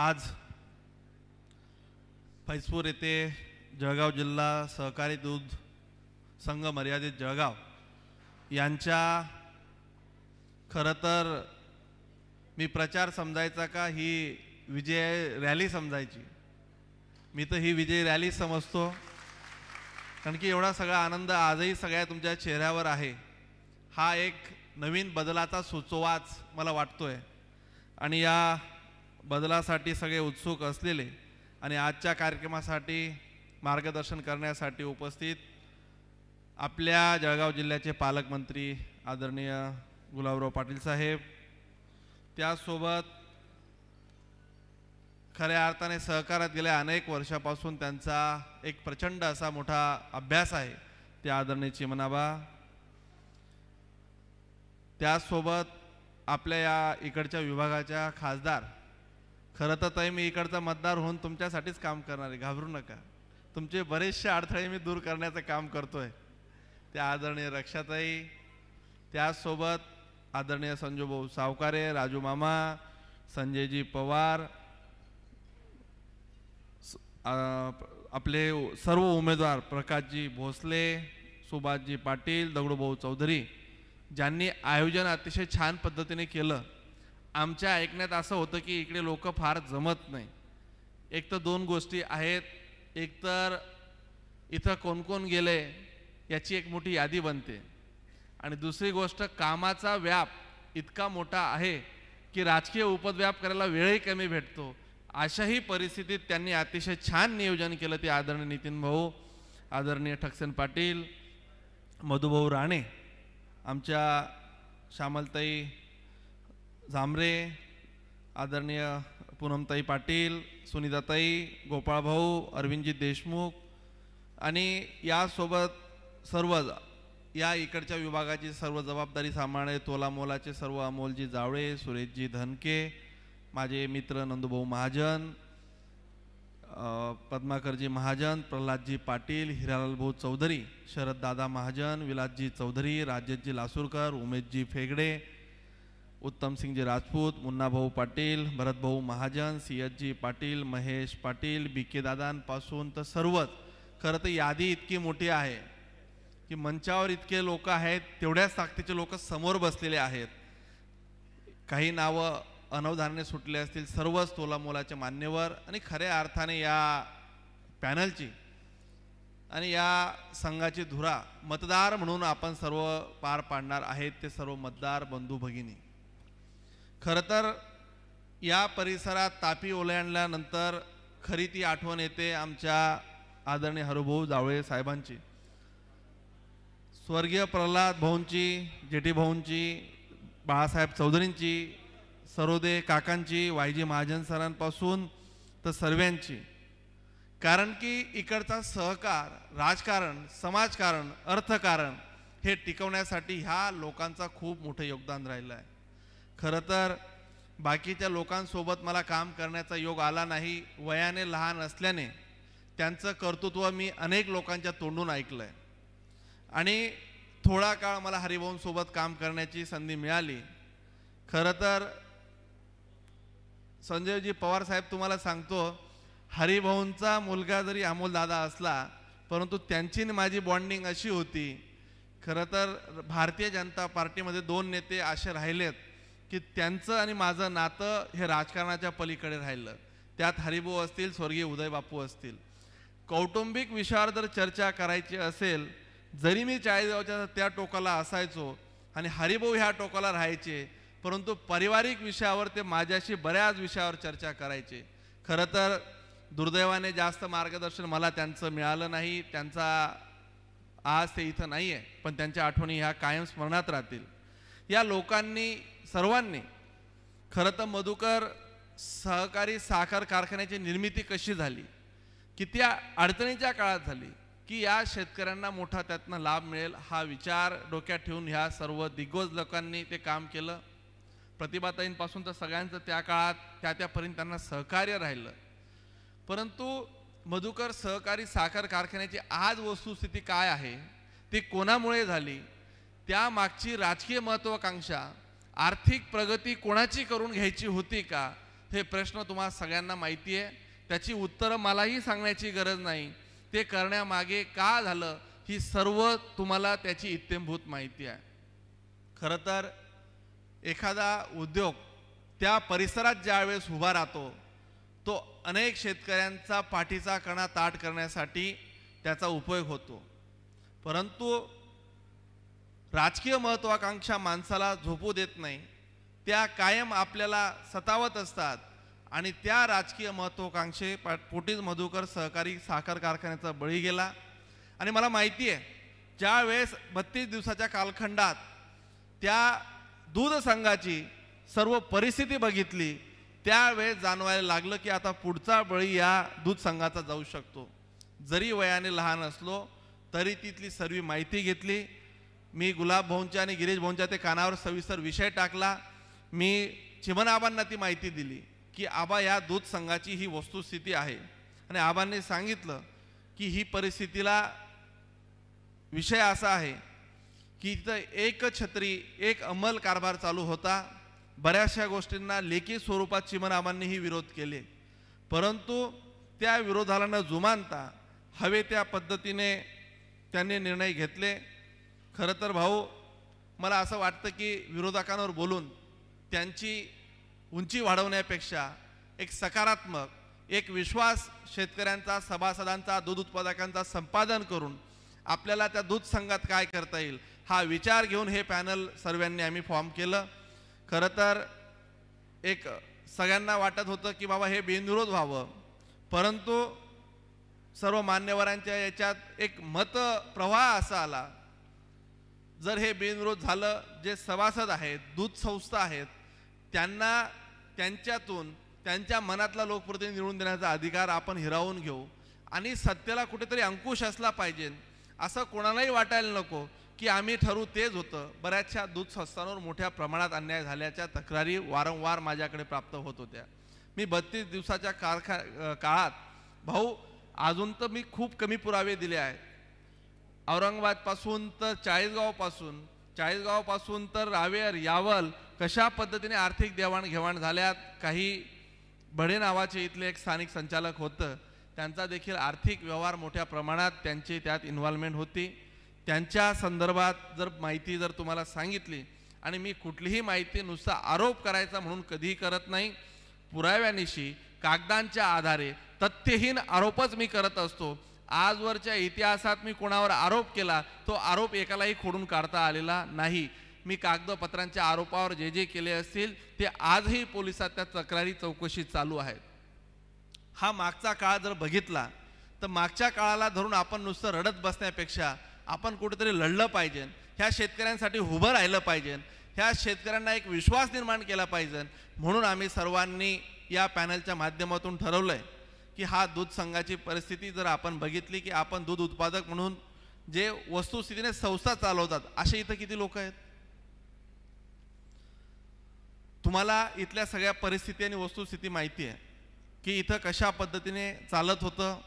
आज फैसपूर येथे जळगाव जिल्हा सहकारी दूध संघ मर्यादित जळगाव यांच्या खरं तर मी प्रचार समजायचा का ही विजय रॅली समजायची मी तर ही विजय रॅली समजतो कारण की एवढा सगळा आनंद आजही सगळ्या तुमच्या चेहऱ्यावर आहे हा एक नवीन बदलाचा सुचोवाच मला वाटतो आणि या बदलासाठी सगळे उत्सुक असलेले आणि आजच्या कार्यक्रमासाठी मार्गदर्शन करण्यासाठी उपस्थित आपल्या जळगाव जिल्ह्याचे पालकमंत्री आदरणीय गुलाबराव पाटील साहेब त्यासोबत खऱ्या अर्थाने सहकारात गेल्या अनेक वर्षापासून त्यांचा एक प्रचंड असा मोठा अभ्यास आहे त्या आदरणीय चिमनाबा त्यासोबत आपल्या या इकडच्या विभागाच्या खासदार खरं तर ताई मी इकडचा मतदार होऊन तुमच्यासाठीच काम करणार आहे घाबरू नका तुमचे बरेचसे अडथळे मी दूर करण्याचं काम करतोय त्या आदरणीय रक्षाताई त्याचसोबत आदरणीय संजूभाऊ सावकारे राजू मामा संजयजी पवार आपले सर्व उमेदवार प्रकाशजी भोसले सुभाषजी पाटील दगडूभाऊ चौधरी ज्यांनी आयोजन अतिशय छान पद्धतीने केलं आमच्या ऐकण्यात असं होतं की इकडे लोक फार जमत नाही एक तर दोन गोष्टी आहेत एकतर इथं कोण कोण गेले याची एक मोठी यादी बनते आणि दुसरी गोष्ट कामाचा व्याप इतका मोठा आहे की राजकीय उपद्व्याप करायला वेळही कमी भेटतो अशाही परिस्थितीत त्यांनी अतिशय छान नियोजन केलं ते आदरणीय नितीन भाऊ आदरणीय ठक्सेन पाटील मधुभाऊ राणे आमच्या श्यामलताई झांबरे आदरणीय पूनमताई पाटील सुनीताताई गोपाळभाऊ अरविंदजी देशमुख आणि यासोबत सर्व या इकडच्या विभागाची सर्व जबाबदारी सांभाळणे तोलामोलाचे सर्व अमोलजी जावळे सुरेशजी धनके माझे मित्र नंदुभाऊ महाजन पद्माकरजी महाजन प्रल्हादजी पाटील हिरालाल भाऊ चौधरी शरददादा महाजन विलासजी चौधरी राजेशजी लासूरकर उमेशजी फेगडे उत्तमसिंगजी राजपूत मुन्नाभाऊ पाटील भरतभाऊ महाजन सियतजी पाटील महेश पाटील बी के दादांपासून तर सर्वच खरं तर यादी इतकी मोठी आहे की मंचावर इतके लोक आहेत तेवढ्याच ताकदीचे लोक समोर बसलेले आहेत काही नावं अनवधानाने सुटले असतील सर्वच तोलामोलाचे मान्यवर आणि खऱ्या अर्थाने या पॅनलची आणि या संघाची धुरा मतदार म्हणून आपण सर्व पार पाडणार आहेत ते सर्व मतदार बंधू भगिनी खरं तर या परिसरात तापी ओलांडल्यानंतर खरी ती आठवण येते आमच्या आदरणीय हरुभाऊ जावळे साहेबांची स्वर्गीय प्रल्हाद भाऊंची जेटी भाऊंची बाळासाहेब चौधरींची सरोदे काकांची वायजी महाजन सरांपासून तर सर्वांची कारण की इकडचा सहकार राजकारण समाजकारण अर्थकारण हे टिकवण्यासाठी ह्या लोकांचा खूप मोठं योगदान राहिलं आहे खरं तर बाकीच्या लोकांसोबत मला काम करण्याचा योग आला नाही वयाने लहान असल्याने त्यांचं कर्तृत्व मी अनेक लोकांच्या तोंडून ऐकलं आहे आणि थोडा काळ मला हरिभाऊंसोबत काम करण्याची संधी मिळाली खरं तर संजयजी पवार साहेब तुम्हाला सांगतो हरिभाऊंचा मुलगा जरी अमोलदादा असला परंतु त्यांची माझी बॉन्डिंग अशी होती खरं तर भारतीय जनता पार्टीमध्ये दोन नेते असे राहिलेत की त्यांचं आणि माझं नातं हे राजकारणाच्या पलीकडे राहिलं त्यात हरिभाऊ असतील स्वर्गीय उदय बापू असतील कौटुंबिक विषयावर जर चर्चा करायची असेल जरी मी चाळीसगावच्या त्या टोकाला असायचो आणि हरिभाऊ ह्या टोकाला राहायचे परंतु पारिवारिक विषयावर ते माझ्याशी बऱ्याच विषयावर चर्चा करायचे खरं तर दुर्दैवाने जास्त मार्गदर्शन मला त्यांचं मिळालं नाही त्यांचा आज ते इथं नाही आहे पण त्यांच्या आठवणी ह्या कायम स्मरणात राहतील या लोकांनी सर्वांनी खरं तर मधुकर सहकारी साखर कारखान्याची निर्मिती कशी झाली किती अडचणीच्या काळात झाली की या शेतकऱ्यांना मोठा त्यातनं लाभ मिळेल हा विचार डोक्यात ठेवून ह्या सर्व दिग्गज लोकांनी ते काम केलं प्रतिभाताईंपासून तर सगळ्यांचं त्या काळात त्या त्यापर्यंत त्यांना सहकार्य राहिलं परंतु मधुकर सहकारी साखर कारखान्याची आज वस्तुस्थिती काय आहे ती कोणामुळे झाली त्यामागची राजकीय महत्त्वाकांक्षा आर्थिक प्रगती कोणाची करून घ्यायची होती का हे प्रश्न तुम्हाला सगळ्यांना माहिती आहे त्याची उत्तरं मलाही सांगण्याची गरज नाही ते करण्यामागे का झालं ही सर्व तुम्हाला त्याची इत्यंभूत माहिती आहे खरं तर एखादा उद्योग त्या परिसरात ज्यावेळेस उभा राहतो तो अनेक शेतकऱ्यांचा पाठीचा कणा ताट करण्यासाठी त्याचा उपयोग होतो परंतु राजकीय महत्त्वाकांक्षा माणसाला झोपू देत नाही त्या कायम आपल्याला सतावत असतात आणि त्या राजकीय महत्त्वाकांक्षे पोटीज मधुकर सहकारी साखर कारखान्याचा बळी गेला आणि मला माहिती आहे ज्या वेळेस बत्तीस दिवसाच्या कालखंडात त्या दूध संघाची सर्व परिस्थिती बघितली त्यावेळेस जाणवायला लागलं की आता पुढचा बळी या दूध संघाचा जाऊ शकतो जरी वयाने लहान असलो तरी तिथली सर्व माहिती घेतली मी गुलाब भाऊंच्या आणि गिरीश भाऊंच्या ते कानावर सविस्तर विषय टाकला मी चिमनआबांना ती माहिती दिली की आबा या दूध संघाची ही वस्तुस्थिती आहे आणि आबांनी सांगितलं की ही परिस्थितीला विषय असा आहे की तिथं एक छत्री एक अंमल कारभार चालू होता बऱ्याचशा गोष्टींना लेखी स्वरूपात चिमनआबांनी ही विरोध केले परंतु त्या विरोधाला न जुमानता हवे त्या पद्धतीने त्यांनी निर्णय घेतले खरं तर भाऊ मला असं वाटतं की विरोधकांवर बोलून त्यांची उंची वाढवण्यापेक्षा एक सकारात्मक एक विश्वास शेतकऱ्यांचा सभासदांचा दूध उत्पादकांचा संपादन करून आपल्याला त्या दूध संघात काय करता येईल हा विचार घेऊन हे पॅनल सर्वांनी आम्ही फॉर्म केलं खरं तर एक सगळ्यांना वाटत होतं की बाबा हे बिनविरोध व्हावं परंतु सर्व मान्यवरांच्या याच्यात एक मत प्रवाह असा आला जर हे बिनविरोध झालं जे सभासद आहेत दूध संस्था आहेत त्यांना त्यांच्यातून त्यांच्या मनातला लोकप्रतिनिधी निवडून देण्याचा अधिकार आपण हिरावून घेऊ आणि सत्तेला कुठेतरी अंकुश असला पाहिजे असं कोणालाही वाटायला नको की आम्ही ठरू तेच होतं बऱ्याचशा दूध संस्थांवर मोठ्या प्रमाणात अन्याय झाल्याच्या तक्रारी वारंवार माझ्याकडे प्राप्त होत होत्या मी बत्तीस दिवसाच्या कारखा काळात भाऊ अजून तर मी खूप कमी पुरावे दिले आहेत औरंगाबादपासून तर चाळीसगावपासून चाळीसगावपासून तर रावेर यावल कशा पद्धतीने आर्थिक देवाणघेवाण झाल्यात काही बडे नावाचे इथले एक स्थानिक संचालक होतं त्यांचा देखील आर्थिक व्यवहार मोठ्या प्रमाणात त्यांची त्यात इन्व्हॉल्वमेंट होती त्यांच्या संदर्भात जर माहिती जर तुम्हाला सांगितली आणि मी कुठलीही माहिती नुसता आरोप करायचा म्हणून कधीही करत नाही पुराव्यानिशी कागदांच्या आधारे तथ्यहीन आरोपच मी करत असतो आजवरच्या इतिहासात मी कोणावर आरोप केला तो आरोप एकालाही खोडून काढता आलेला नाही मी कागदपत्रांच्या आरोपावर जे जे केले असतील ते आजही पोलिसात त्या तक्रारी चौकशी चालू आहेत हा मागचा काळ जर बघितला तर मागच्या काळाला धरून आपण नुसतं रडत बसण्यापेक्षा आपण कुठेतरी लढलं पाहिजे ह्या शेतकऱ्यांसाठी उभं राहिलं पाहिजे ह्या शेतकऱ्यांना एक विश्वास निर्माण केला पाहिजे म्हणून आम्ही सर्वांनी या पॅनलच्या माध्यमातून ठरवलं आहे की हा दूध संघाची परिस्थिती जर आपण बघितली की आपण दूध उत्पादक म्हणून जे वस्तुस्थितीने संस्था चालवतात असे इथं किती लोक आहेत तुम्हाला इथल्या सगळ्या परिस्थिती आणि वस्तुस्थिती माहिती आहे की इथं कशा पद्धतीने चालत होतं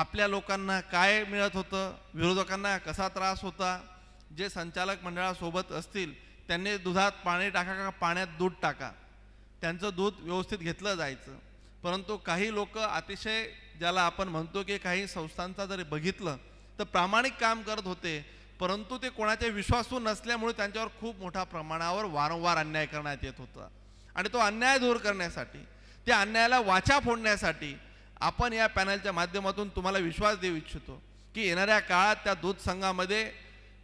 आपल्या लोकांना काय मिळत होतं विरोधकांना कसा त्रास होता जे संचालक मंडळासोबत असतील त्यांनी दुधात पाणी टाका का पाण्यात दूध टाका त्यांचं दूध व्यवस्थित घेतलं जायचं परंतु काही लोक अतिशय ज्याला आपण म्हणतो की काही संस्थांचा जरी बघितलं तर प्रामाणिक काम करत होते परंतु ते कोणाच्या विश्वासू नसल्यामुळे त्यांच्यावर खूप मोठ्या प्रमाणावर वारंवार अन्याय करण्यात येत होता आणि तो अन्याय दूर करण्यासाठी त्या अन्यायाला वाचा फोडण्यासाठी आपण या पॅनलच्या माध्यमातून तुम्हाला विश्वास देऊ इच्छितो की येणाऱ्या काळात त्या दूध संघामध्ये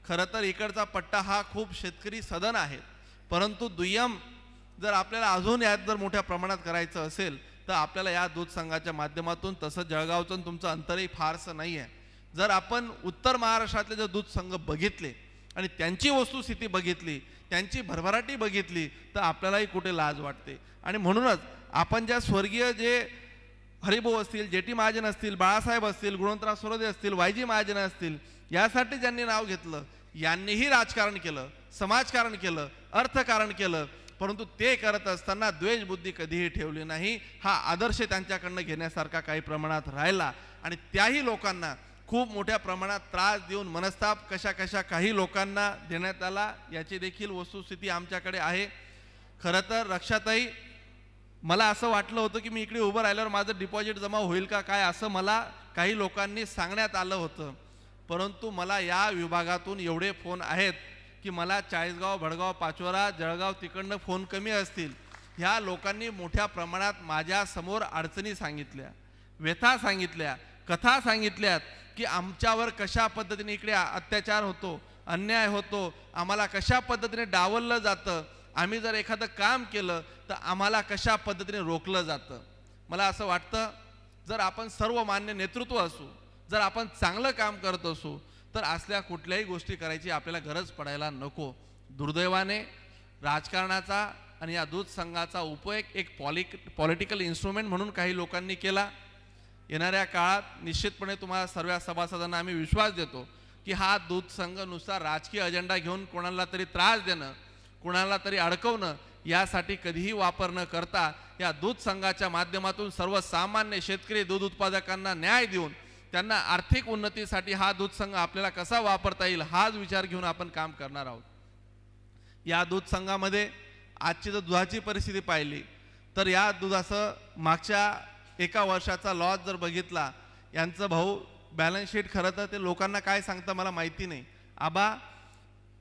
खरं तर इकडचा पट्टा हा खूप शेतकरी सदन आहे परंतु दुय्यम जर आपल्याला अजून यात जर मोठ्या प्रमाणात करायचं असेल तर आपल्याला या दूध संघाच्या माध्यमातून तसं जळगावचं तुमचं अंतरही फारसं नाही आहे जर आपण उत्तर महाराष्ट्रातले जर दूध संघ बघितले आणि त्यांची वस्तुस्थिती बघितली त्यांची भरभराटी बघितली तर आपल्यालाही कुठे लाज वाटते आणि म्हणूनच आपण ज्या स्वर्गीय जे हरिभाऊ असतील जेटी महाजन असतील बाळासाहेब असतील गुणवंतराव सुरोदे असतील वायजी महाजन असतील यासाठी ज्यांनी नाव घेतलं यांनीही राजकारण केलं समाजकारण केलं अर्थकारण केलं परंतु ते करत असताना द्वेषबुद्धी कधीही ठेवली नाही हा आदर्श त्यांच्याकडनं घेण्यासारखा काही प्रमाणात राहिला आणि त्याही लोकांना खूप मोठ्या प्रमाणात त्रास देऊन मनस्ताप कशा कशा काही लोकांना देण्यात आला याची देखील वस्तुस्थिती आमच्याकडे आहे खरं तर रक्षाताई मला असं वाटलं होतं की मी इकडे उभं राहिल्यावर माझं डिपॉझिट जमा होईल का काय असं मला काही लोकांनी सांगण्यात आलं होतं परंतु मला या विभागातून एवढे फोन आहेत की मला चाळीसगाव भडगाव पाचोरा जळगाव तिकडनं फोन कमी असतील ह्या लोकांनी मोठ्या प्रमाणात माझ्यासमोर अडचणी सांगितल्या व्यथा सांगितल्या कथा सांगितल्यात की आमच्यावर कशा पद्धतीने इकडे अत्याचार होतो अन्याय होतो आम्हाला कशा पद्धतीने डावललं जातं आम्ही जर एखादं काम केलं तर आम्हाला कशा पद्धतीने रोखलं जातं मला असं वाटतं जर आपण सर्व मान्य नेतृत्व असू जर आपण चांगलं काम करत असू तर असल्या कुठल्याही गोष्टी करायची आपल्याला गरज पडायला नको दुर्दैवाने राजकारणाचा आणि या दूध संघाचा उपयोग एक पॉलिक पॉलिटिकल इन्स्ट्रुमेंट म्हणून काही लोकांनी केला येणाऱ्या काळात निश्चितपणे तुम्हाला सर्व सभासदांना आम्ही विश्वास देतो की हा दूध संघ नुसता राजकीय अजेंडा घेऊन कोणाला तरी त्रास देणं कोणाला तरी अडकवणं यासाठी कधीही वापर न करता या दूध संघाच्या माध्यमातून सर्वसामान्य शेतकरी दूध उत्पादकांना न्याय देऊन त्यांना आर्थिक उन्नतीसाठी हा दूध संघ आपल्याला कसा वापरता येईल हाच विचार घेऊन आपण काम करणार आहोत या दूध संघामध्ये आजची जर दुधाची परिस्थिती पाहिली तर या दुधाचं मागच्या एका वर्षाचा लॉस जर बघितला यांचं भाऊ बॅलन्स शीट खरं तर ते लोकांना काय सांगतं मला माहिती नाही आबा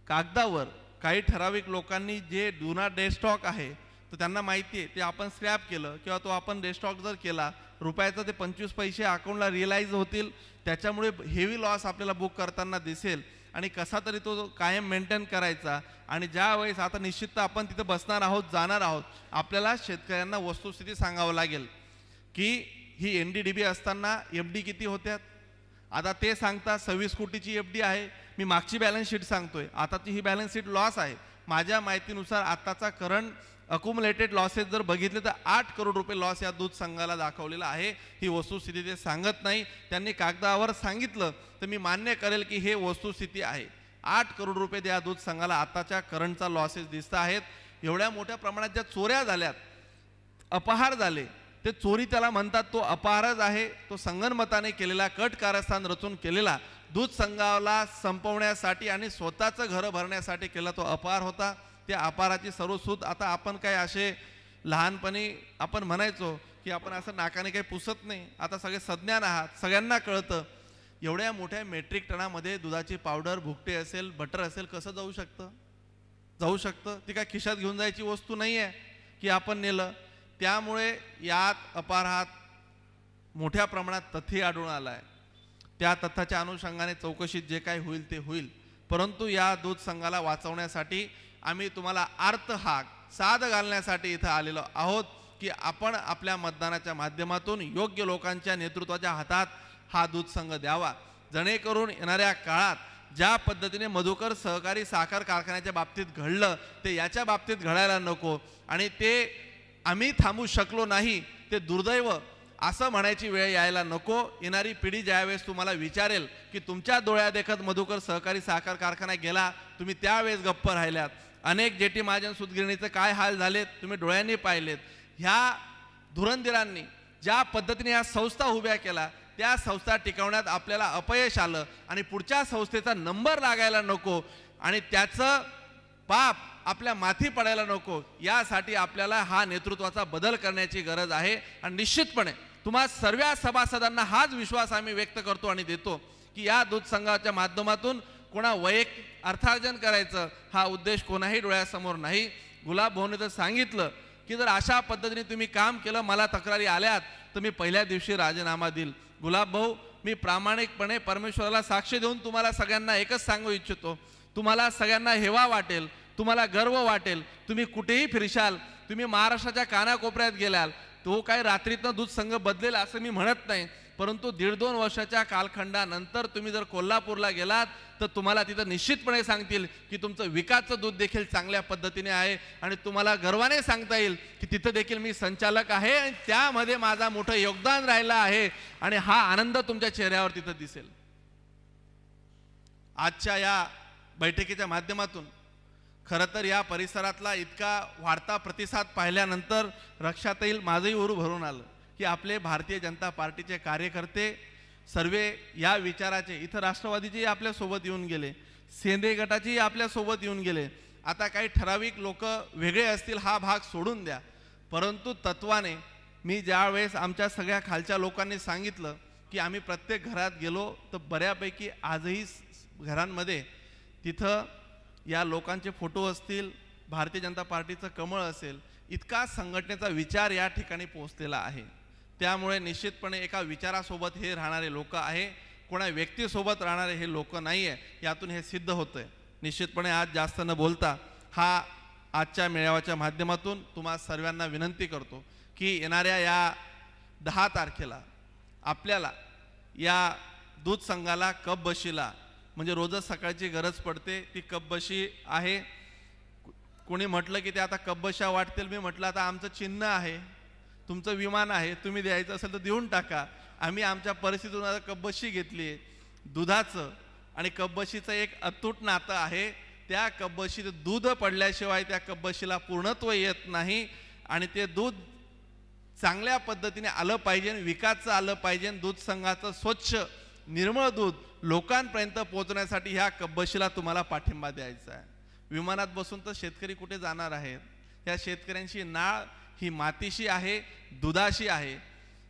कागदावर काही ठराविक लोकांनी जे जुना डेस्टॉक आहे तर त्यांना माहिती आहे ते आपण स्क्रॅप केलं किंवा तो आपण रेस्टॉक जर केला रुपयाचा ते पंचवीस पैसे अकाउंटला रिअलाईज होतील त्याच्यामुळे हेवी लॉस आपल्याला बुक करताना दिसेल आणि कसा तरी तो कायम मेंटेन करायचा आणि ज्या वेळेस आता निश्चित आपण तिथं बसणार आहोत जाणार आहोत आपल्याला शेतकऱ्यांना वस्तुस्थिती सांगावं लागेल की ही एन डी डी बी असताना एफ डी किती होत्यात आता ते सांगता सव्वीस कोटीची एफ डी आहे मी मागची बॅलन्स शीट सांगतोय आताची ही बॅलन्स शीट लॉस आहे माझ्या माहितीनुसार आत्ताचा करंट अक्युमुलेटेड लॉसेस जर बघितले तर आठ करोड रुपये लॉस या दूध संघाला दाखवलेला आहे ही वस्तुस्थिती ते सांगत नाही त्यांनी कागदावर सांगितलं तर मी मान्य करेल की हे वस्तुस्थिती आहे आठ करोड रुपये त्या दूध संघाला आताच्या करंटचा लॉसेस दिसत आहेत एवढ्या मोठ्या प्रमाणात ज्या चोऱ्या झाल्यात अपहार झाले ते चोरी त्याला म्हणतात तो अपहारच आहे तो संगनमताने केलेला कट कारस्थान रचून केलेला दूध संघाला संपवण्यासाठी आणि स्वतःचं घरं भरण्यासाठी केला तो अपहार होता त्या अपाराची सर्व सुत आता आपण काय असे लहानपणी आपण म्हणायचो की आपण असं नाकाने काही पुसत नाही आता सगळे सज्ञान आहात सगळ्यांना कळतं एवढ्या मोठ्या मेट्रिक टनामध्ये दुधाची पावडर भुकटे असेल बटर असेल कसं जाऊ शकतं जाऊ शकतं ती काय खिशात घेऊन जायची वस्तू नाही आहे की आपण नेलं त्यामुळे यात अपारहात मोठ्या प्रमाणात तथ्य आढळून आला आहे त्या तथ्याच्या अनुषंगाने चौकशीत जे काही होईल ते होईल परंतु या दूध संघाला वाचवण्यासाठी आम्ही तुम्हाला अर्थ हा साध घालण्यासाठी इथं आलेलो आहोत की आपण आपल्या मतदानाच्या माध्यमातून योग्य लोकांच्या नेतृत्वाच्या हातात हा दूध संघ द्यावा जेणेकरून येणाऱ्या काळात ज्या पद्धतीने मधुकर सहकारी साखर कारखान्याच्या बाबतीत घडलं ते याच्या बाबतीत घडायला नको आणि ते आम्ही थांबू शकलो नाही ते दुर्दैव असं म्हणायची वेळ यायला नको येणारी पिढी ज्यावेळेस तुम्हाला विचारेल की तुमच्या देखत मधुकर सहकारी साखर कारखाना गेला तुम्ही त्यावेळेस गप्प राहिल्यात अनेक जेटी महाजन सुतगिरणीचं काय हाल झालेत तुम्ही डोळ्यांनी पाहिलेत ह्या धुरंदिरांनी ज्या पद्धतीने ह्या संस्था उभ्या केला त्या संस्था टिकवण्यात आपल्याला अपयश आलं आणि पुढच्या संस्थेचा नंबर लागायला नको आणि त्याचं पाप आपल्या माथी पडायला नको यासाठी आपल्याला हा नेतृत्वाचा बदल करण्याची गरज आहे आणि निश्चितपणे तुम्हा सर्व सभासदांना हाच विश्वास आम्ही व्यक्त करतो आणि देतो की या दूध संघाच्या माध्यमातून कोणा वैयक अर्थार्जन करायचं हा उद्देश कोणाही डोळ्यासमोर नाही गुलाब भाऊने तर सांगितलं की जर अशा पद्धतीने तुम्ही काम केलं मला तक्रारी आल्यात तर मी पहिल्या दिवशी राजीनामा देईल गुलाब भाऊ मी प्रामाणिकपणे परमेश्वराला साक्ष देऊन तुम्हाला सगळ्यांना एकच सांगू इच्छितो तुम्हाला सगळ्यांना हेवा वाटेल तुम्हाला गर्व वाटेल तुम्ही कुठेही फिरशाल तुम्ही महाराष्ट्राच्या कानाकोपऱ्यात गेलाल तो काही रात्रीतनं दूध संघ बदलेल असं मी म्हणत नाही परंतु दीड दोन वर्षाच्या कालखंडानंतर तुम्ही जर कोल्हापूरला गेलात तर तुम्हाला तिथं निश्चितपणे सांगतील की तुमचं विकाचं दूध देखील चांगल्या पद्धतीने आहे आणि तुम्हाला गर्वाने सांगता येईल की तिथं देखील मी संचालक आहे आणि त्यामध्ये माझा मोठं योगदान राहिलं आहे आणि हा आनंद तुमच्या चेहऱ्यावर तिथं दिसेल आजच्या या बैठकीच्या माध्यमातून खरं तर या परिसरातला इतका वाढता प्रतिसाद पाहिल्यानंतर रक्षातही माझंही उरू भरून आलं की आपले भारतीय जनता पार्टीचे कार्यकर्ते सर्वे या विचाराचे इथं राष्ट्रवादीचेही आपल्यासोबत येऊन गेले सेंद्रिय गटाचेही आपल्यासोबत येऊन गेले आता काही ठराविक लोक वेगळे असतील हा भाग सोडून द्या परंतु तत्वाने मी ज्यावेळेस आमच्या सगळ्या खालच्या लोकांनी सांगितलं की आम्ही प्रत्येक घरात गेलो तर बऱ्यापैकी आजही घरांमध्ये तिथं या लोकांचे फोटो असतील भारतीय जनता पार्टीचं कमळ असेल इतका संघटनेचा विचार या ठिकाणी पोहोचलेला आहे त्यामुळे निश्चितपणे एका विचारासोबत हे राहणारे लोक आहे कोणा व्यक्तीसोबत राहणारे हे लोक नाही आहे यातून हे सिद्ध होतं आहे निश्चितपणे आज जास्त न बोलता हा आजच्या मेळाव्याच्या माध्यमातून तुम्हा सर्वांना विनंती करतो की येणाऱ्या या दहा तारखेला आपल्याला या दूध संघाला कप बशीला म्हणजे रोजच सकाळची गरज पडते ती कपबशी आहे कोणी म्हटलं की ते आता कपबशा वाटतील मी म्हटलं आता आमचं चिन्ह आहे तुमचं विमान आहे तुम्ही द्यायचं असेल तर देऊन टाका आम्ही आमच्या परिस्थितीतून आता कब्बशी घेतली आहे दुधाचं आणि कब्बशीचं एक अतूट नातं आहे त्या कब्बशीत दूध पडल्याशिवाय त्या कब्बशीला पूर्णत्व येत नाही आणि ते दूध चांगल्या पद्धतीने आलं पाहिजे विकासचं आलं पाहिजे दूध संघाचं स्वच्छ निर्मळ दूध लोकांपर्यंत पोहोचण्यासाठी ह्या कब्बशीला तुम्हाला पाठिंबा द्यायचा आहे विमानात बसून तर शेतकरी कुठे जाणार आहेत ह्या शेतकऱ्यांशी नाळ ही मातीशी आहे दुधाशी आहे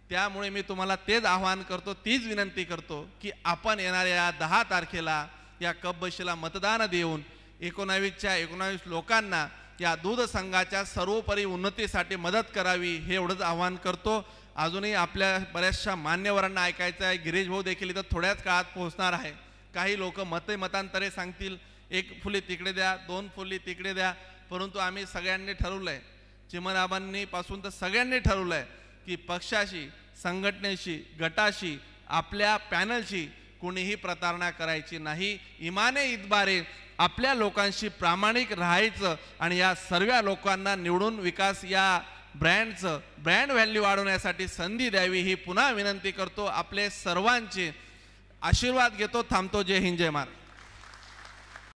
त्यामुळे मी तुम्हाला तेच आव्हान करतो तीच विनंती करतो की आपण येणाऱ्या दहा तारखेला या कप मतदान देऊन एकोणावीसच्या एकोणावीस लोकांना या दूध संघाच्या सर्वोपरी उन्नतीसाठी मदत करावी हे एवढंच आव्हान करतो अजूनही आपल्या बऱ्याचशा मान्यवरांना ऐकायचं आहे गिरीश भाऊ देखील इथं थोड्याच काळात पोहोचणार आहे काही लोक मते मतांतरे सांगतील एक फुली तिकडे द्या दोन फुली तिकडे द्या परंतु आम्ही सगळ्यांनी ठरवलं आहे चिमनाबांनी पासून तर सगळ्यांनी ठरवलं आहे की पक्षाशी संघटनेशी गटाशी आपल्या पॅनलशी कोणीही प्रतारणा करायची नाही इमाने इतबारे आपल्या लोकांशी प्रामाणिक राहायचं आणि या सर्व लोकांना निवडून विकास या ब्रँडचं ब्रँड व्हॅल्यू वाढवण्यासाठी संधी द्यावी ही पुन्हा विनंती करतो आपले सर्वांचे आशीर्वाद घेतो थांबतो जय हिंद जय महाराज